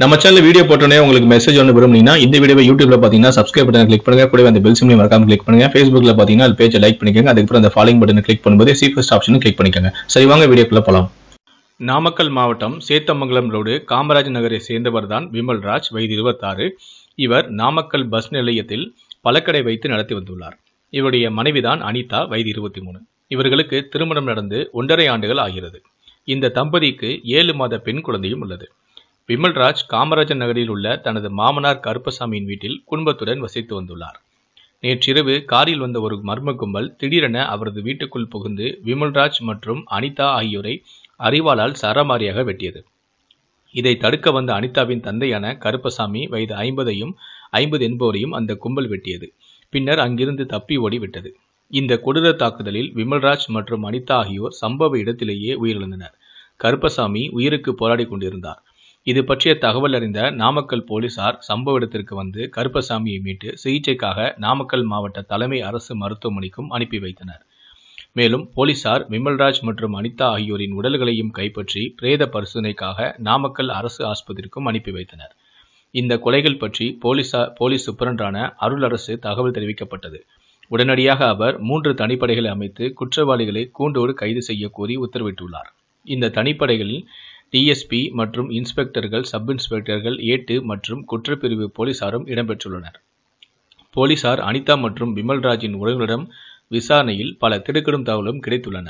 நம்ம channel video போட்டோன்னே உங்களுக்கு மெசேஜ் ஒன்று விரும்புனீங்கன்னா இந்த வீடியோ யூடியூப்ல பார்த்தீங்கன்னா சப்ஸ்கிரைப் பட்டன் கிளிக் பண்ணுங்க கூட அந்த பெல் சிம்லையும் மறக்காம கிளிக் பண்ணுங்க ஃபேஸ்புக்ல பார்த்தீங்கன்னா அது பேஜை லைக் பண்ணிக்கோங்க அதுக்கப்புறம் அந்த ஃபாலோயிங் பட்டன் கிளிக் பண்ணும்போது சீஃபஸ்ட் ஆப்ஷனும் கிளிக் பண்ணிக்கோங்க சரி வாங்க வீடியோக்குள்ள போகலாம் நாமக்கல் மாவட்டம் சேத்தமங்கலம் ரோடு காமராஜ் நகரை சேர்ந்தவர் தான் விமல்ராஜ் வயது இருபத்தாறு இவர் நாமக்கல் பஸ் நிலையத்தில் பழக்கடை வைத்து நடத்தி வந்துள்ளார் இவருடைய மனைவிதான் அனிதா வயது இருபத்தி மூணு இவர்களுக்கு திருமணம் நடந்து ஒன்றரை ஆண்டுகள் ஆகிறது இந்த தம்பதிக்கு ஏழு மாத பெண் குழந்தையும் உள்ளது விமல்ராஜ் காமராஜர் நகரில் உள்ள தனது மாமனார் கருப்பசாமியின் வீட்டில் குடும்பத்துடன் வசித்து வந்துள்ளார் நேற்றிரவு காரில் வந்த ஒரு மர்ம கும்பல் திடீரென அவரது வீட்டுக்குள் புகுந்து விமல்ராஜ் மற்றும் அனிதா ஆகியோரை அறிவாளால் சரமாரியாக வெட்டியது இதை தடுக்க வந்த அனிதாவின் தந்தையான கருப்பசாமி வயது ஐம்பதையும் ஐம்பது என்பவரையும் அந்த கும்பல் வெட்டியது பின்னர் அங்கிருந்து தப்பி ஓடிவிட்டது இந்த கொடூர தாக்குதலில் விமல்ராஜ் மற்றும் அனிதா ஆகியோர் சம்பவ இடத்திலேயே உயிரிழந்தனர் கருப்பசாமி உயிருக்கு போராடி கொண்டிருந்தார் இது பற்றிய தகவல் அறிந்த நாமக்கல் போலீசார் சம்பவ இடத்திற்கு வந்து கருப்பசாமியை மீட்டு சிகிச்சைக்காக நாமக்கல் மாவட்ட தலைமை அரசு மருத்துவமனைக்கும் அனுப்பி வைத்தனர் மேலும் போலீசார் விமல்ராஜ் மற்றும் அனிதா ஆகியோரின் உடல்களையும் கைப்பற்றி பிரேத பரிசோதனைக்காக நாமக்கல் அரசு ஆஸ்பத்திரிக்கும் அனுப்பி வைத்தனர் இந்த கொலைகள் பற்றி போலீசார் போலீஸ் சூப்பரண்டான அருள் அரசு தகவல் தெரிவிக்கப்பட்டது உடனடியாக அவர் மூன்று தனிப்படைகளை அமைத்து குற்றவாளிகளை கூண்டோடு கைது செய்ய கோரி உத்தரவிட்டுள்ளார் இந்த தனிப்படைகளில் டிஎஸ்பி மற்றும் இன்ஸ்பெக்டர்கள் சப் இன்ஸ்பெக்டர்கள் ஏட்டு மற்றும் குற்றப்பிரிவு போலீசாரும் இடம்பெற்றுள்ளனர் போலீசார் அனிதா மற்றும் விமல்ராஜின் உறவினரிடம் விசாரணையில் பல திடுக்கிடும் தகவலும் கிடைத்துள்ளன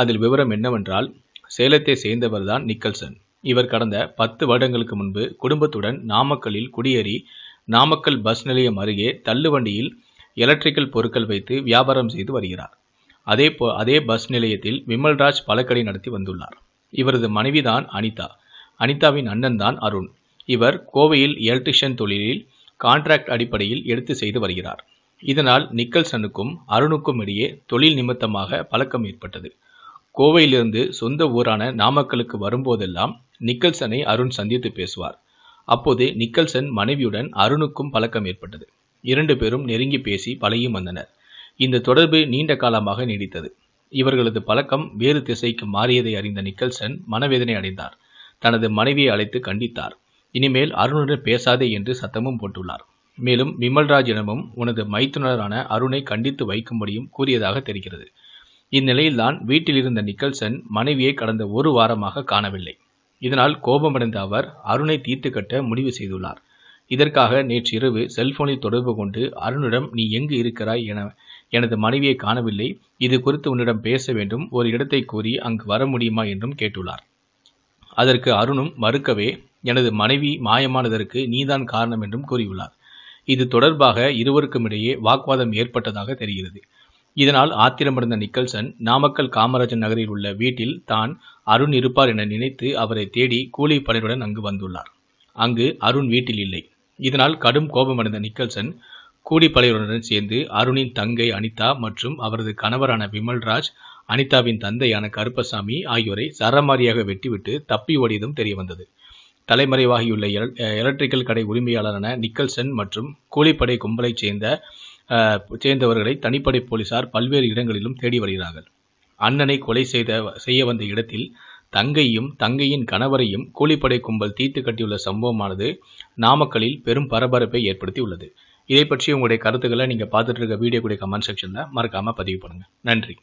அதில் விவரம் என்னவென்றால் சேலத்தை சேர்ந்தவர்தான் நிக்கல்சன் இவர் கடந்த பத்து வருடங்களுக்கு முன்பு குடும்பத்துடன் நாமக்கலில் குடியேறி நாமக்கல் பஸ் நிலையம் அருகே தள்ளுவண்டியில் எலக்ட்ரிக்கல் பொருட்கள் வைத்து வியாபாரம் செய்து வருகிறார் அதே அதே பஸ் நிலையத்தில் விமல்ராஜ் பழக்கடை நடத்தி வந்துள்ளார் இவரது மனைவிதான் அனிதா அனிதாவின் அண்ணன் தான் அருண் இவர் கோவையில் எலக்ட்ரிஷியன் தொழிலில் கான்ட்ராக்ட் அடிப்படையில் எடுத்து செய்து வருகிறார் இதனால் நிக்கல்சனுக்கும் அருணுக்கும் இடையே தொழில் நிமித்தமாக பழக்கம் ஏற்பட்டது கோவையிலிருந்து சொந்த ஊரான நாமக்கலுக்கு வரும்போதெல்லாம் நிக்கல்சனை அருண் சந்தித்து பேசுவார் அப்போது நிக்கல்சன் மனைவியுடன் அருணுக்கும் பழக்கம் ஏற்பட்டது இரண்டு பேரும் நெருங்கி பேசி பழகி வந்தனர் இந்த தொடர்பு நீண்ட காலமாக நீடித்தது இவர்களது பழக்கம் வேறு திசைக்கு மாறியதை அறிந்த நிக்கல்சன் மனவேதனை அடைந்தார் தனது மனைவியை அழைத்து கண்டித்தார் இனிமேல் அருணுடன் பேசாதே என்று சத்தமும் போட்டுள்ளார் மேலும் எனவும் உனது மைத்துனரான அருணை கண்டித்து வைக்கும்படியும் கூறியதாக தெரிகிறது இந்நிலையில்தான் வீட்டில் இருந்த நிக்கல்சன் மனைவியை கடந்த ஒரு வாரமாக காணவில்லை இதனால் கோபமடைந்த அவர் அருணை தீர்த்து கட்ட முடிவு செய்துள்ளார் இதற்காக நேற்றிரவு செல்போனில் தொடர்பு கொண்டு அருணிடம் நீ எங்கு இருக்கிறாய் என எனது மனைவியை காணவில்லை இது குறித்து உன்னிடம் பேச வேண்டும் ஒரு இடத்தை கூறி அங்கு வர முடியுமா என்றும் கேட்டுள்ளார் அதற்கு அருணும் மறுக்கவே எனது மனைவி மாயமானதற்கு நீதான் காரணம் என்றும் கூறியுள்ளார் இது தொடர்பாக இருவருக்கும் இடையே வாக்குவாதம் ஏற்பட்டதாக தெரிகிறது இதனால் ஆத்திரமடைந்த நிக்கல்சன் நாமக்கல் காமராஜர் நகரில் உள்ள வீட்டில் தான் அருண் இருப்பார் என நினைத்து அவரை தேடி கூலி கூலிப்படையுடன் அங்கு வந்துள்ளார் அங்கு அருண் வீட்டில் இல்லை இதனால் கடும் கோபமடைந்த நிக்கல்சன் கூடிப்பலையுடன் சேர்ந்து அருணின் தங்கை அனிதா மற்றும் அவரது கணவரான விமல்ராஜ் அனிதாவின் தந்தையான கருப்பசாமி ஆகியோரை சரமாரியாக வெட்டிவிட்டு தப்பி ஓடியதும் தெரியவந்தது தலைமறைவாகியுள்ள எலக்ட்ரிக்கல் கடை உரிமையாளரான நிக்கல்சன் மற்றும் கூலிப்படை கும்பலைச் சேர்ந்த சேர்ந்தவர்களை தனிப்படை போலீசார் பல்வேறு இடங்களிலும் தேடி வருகிறார்கள் அண்ணனை கொலை செய்த செய்ய வந்த இடத்தில் தங்கையும் தங்கையின் கணவரையும் கூலிப்படை கும்பல் தீத்து கட்டியுள்ள சம்பவமானது நாமக்கலில் பெரும் பரபரப்பை ஏற்படுத்தியுள்ளது இதை பற்றி உங்களுடைய கருத்துக்களை நீங்கள் பார்த்துட்டு இருக்க வீடியோ கூட கமெண்ட் செக்ஷனில் மறக்காமல் பதிவு பண்ணுங்கள் நன்றி